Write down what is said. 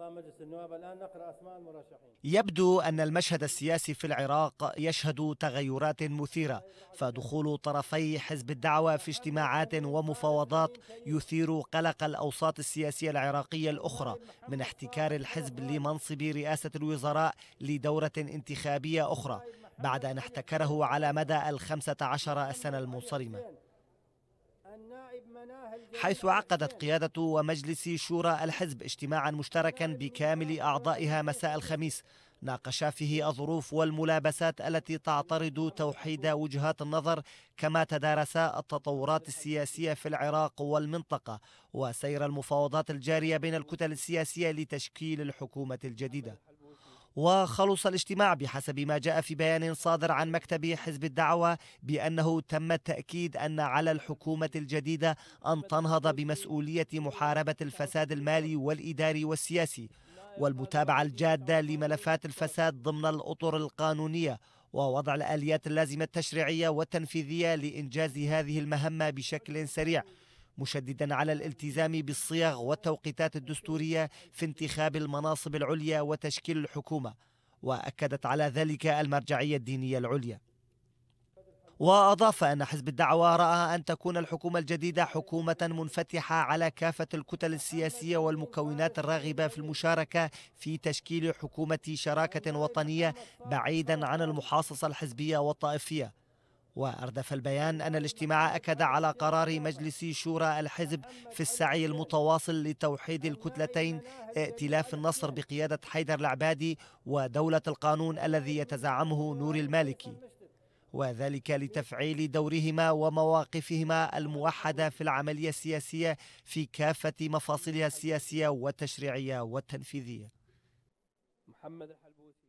أعضاء مجلس النواب الآن نقرأ أسماء المرشحين يبدو أن المشهد السياسي في العراق يشهد تغيرات مثيرة فدخول طرفي حزب الدعوة في اجتماعات ومفاوضات يثير قلق الأوساط السياسية العراقية الأخرى من احتكار الحزب لمنصب رئاسة الوزراء لدورة انتخابية أخرى بعد أن احتكره على مدى الخمسة عشر السنة المنصرمة حيث عقدت قيادة ومجلس شورى الحزب اجتماعا مشتركا بكامل أعضائها مساء الخميس ناقشا فيه الظروف والملابسات التي تعترض توحيد وجهات النظر كما تدارسا التطورات السياسية في العراق والمنطقة وسير المفاوضات الجارية بين الكتل السياسية لتشكيل الحكومة الجديدة وخلص الاجتماع بحسب ما جاء في بيان صادر عن مكتب حزب الدعوة بأنه تم التأكيد أن على الحكومة الجديدة أن تنهض بمسؤولية محاربة الفساد المالي والإداري والسياسي والمتابعة الجادة لملفات الفساد ضمن الأطر القانونية ووضع الآليات اللازمة التشريعية والتنفيذية لإنجاز هذه المهمة بشكل سريع مشددا على الالتزام بالصيغ والتوقيتات الدستورية في انتخاب المناصب العليا وتشكيل الحكومة وأكدت على ذلك المرجعية الدينية العليا وأضاف أن حزب الدعوة رأى أن تكون الحكومة الجديدة حكومة منفتحة على كافة الكتل السياسية والمكونات الراغبة في المشاركة في تشكيل حكومة شراكة وطنية بعيدا عن المحاصصة الحزبية والطائفية وأردف البيان أن الاجتماع أكد على قرار مجلس شورى الحزب في السعي المتواصل لتوحيد الكتلتين ائتلاف النصر بقيادة حيدر العبادي ودولة القانون الذي يتزعمه نور المالكي وذلك لتفعيل دورهما ومواقفهما الموحده في العمليه السياسيه في كافه مفاصلها السياسيه والتشريعيه والتنفيذيه. محمد الحلبوسي